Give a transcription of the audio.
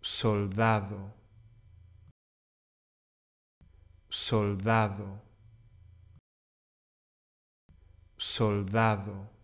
soldado, soldado, soldado.